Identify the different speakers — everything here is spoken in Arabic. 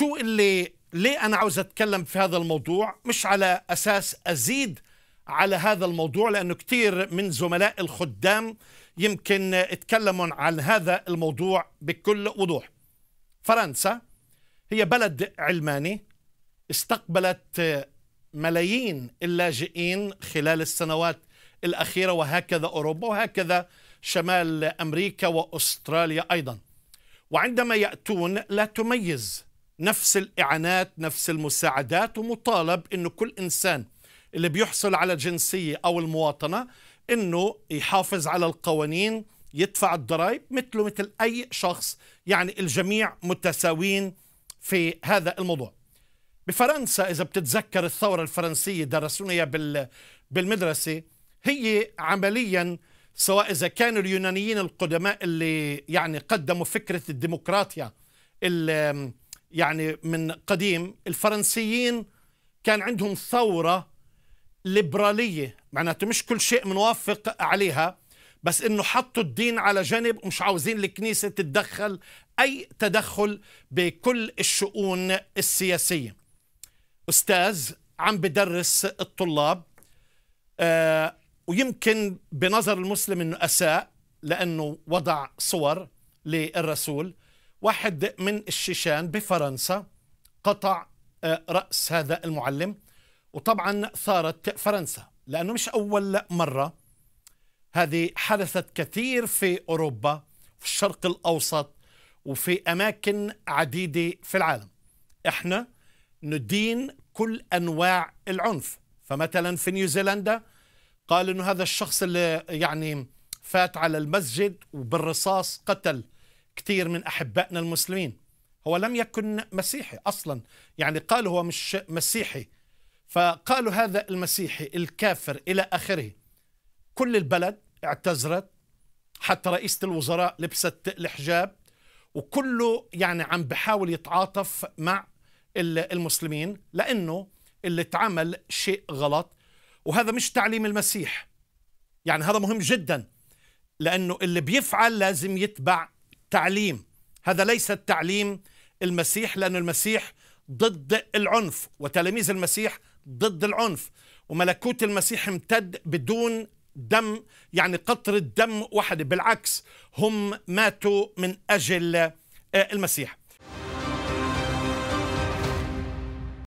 Speaker 1: شو اللي ليه أنا عاوز أتكلم في هذا الموضوع مش على أساس أزيد على هذا الموضوع لأنه كثير من زملاء الخدام يمكن اتكلموا عن هذا الموضوع بكل وضوح فرنسا هي بلد علماني استقبلت ملايين اللاجئين خلال السنوات الأخيرة وهكذا أوروبا وهكذا شمال أمريكا وأستراليا أيضا وعندما يأتون لا تميز نفس الإعانات نفس المساعدات ومطالب أنه كل إنسان اللي بيحصل على الجنسية أو المواطنة أنه يحافظ على القوانين يدفع الضرائب مثله مثل أي شخص يعني الجميع متساوين في هذا الموضوع بفرنسا إذا بتتذكر الثورة الفرنسية درسونا بالمدرسة هي عملياً سواء إذا كانوا اليونانيين القدماء اللي يعني قدموا فكرة الديمقراطية يعني من قديم الفرنسيين كان عندهم ثورة ليبرالية معناته مش كل شيء منوافق عليها بس انه حطوا الدين على جنب ومش عاوزين الكنيسة تتدخل اي تدخل بكل الشؤون السياسية استاذ عم بدرس الطلاب آه ويمكن بنظر المسلم انه اساء لانه وضع صور للرسول واحد من الشيشان بفرنسا قطع آه، رأس هذا المعلم وطبعا ثارت فرنسا لأنه مش أول مرة هذه حدثت كثير في أوروبا في الشرق الأوسط وفي أماكن عديدة في العالم إحنا ندين كل أنواع العنف فمثلا في نيوزيلندا قال أنه هذا الشخص اللي يعني فات على المسجد وبالرصاص قتل كثير من أحبائنا المسلمين هو لم يكن مسيحي أصلا يعني قالوا هو مش مسيحي فقالوا هذا المسيحي الكافر إلى آخره كل البلد اعتذرت حتى رئيسة الوزراء لبست الحجاب وكله يعني عم بحاول يتعاطف مع المسلمين لأنه اللي اتعمل شيء غلط وهذا مش تعليم المسيح يعني هذا مهم جدا لأنه اللي بيفعل لازم يتبع تعليم هذا ليس التعليم المسيح لأن المسيح ضد العنف وتلاميذ المسيح ضد العنف وملكوت المسيح امتد بدون دم يعني قطرة دم واحدة بالعكس هم ماتوا من أجل آه، المسيح